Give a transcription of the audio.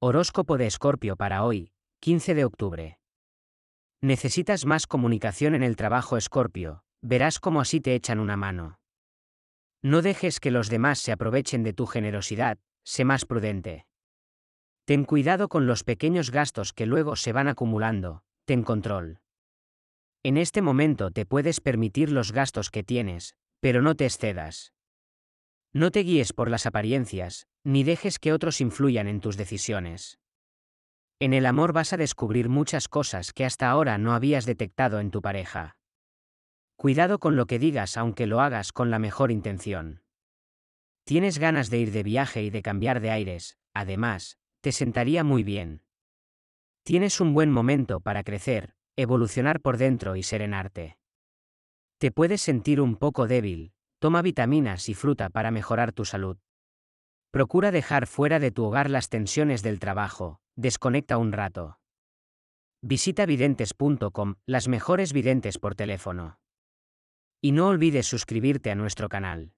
Horóscopo de Escorpio para hoy, 15 de octubre. Necesitas más comunicación en el trabajo Escorpio, verás cómo así te echan una mano. No dejes que los demás se aprovechen de tu generosidad, sé más prudente. Ten cuidado con los pequeños gastos que luego se van acumulando, ten control. En este momento te puedes permitir los gastos que tienes, pero no te excedas. No te guíes por las apariencias, ni dejes que otros influyan en tus decisiones. En el amor vas a descubrir muchas cosas que hasta ahora no habías detectado en tu pareja. Cuidado con lo que digas aunque lo hagas con la mejor intención. Tienes ganas de ir de viaje y de cambiar de aires, además, te sentaría muy bien. Tienes un buen momento para crecer, evolucionar por dentro y serenarte. Te puedes sentir un poco débil, Toma vitaminas y fruta para mejorar tu salud. Procura dejar fuera de tu hogar las tensiones del trabajo, desconecta un rato. Visita videntes.com, las mejores videntes por teléfono. Y no olvides suscribirte a nuestro canal.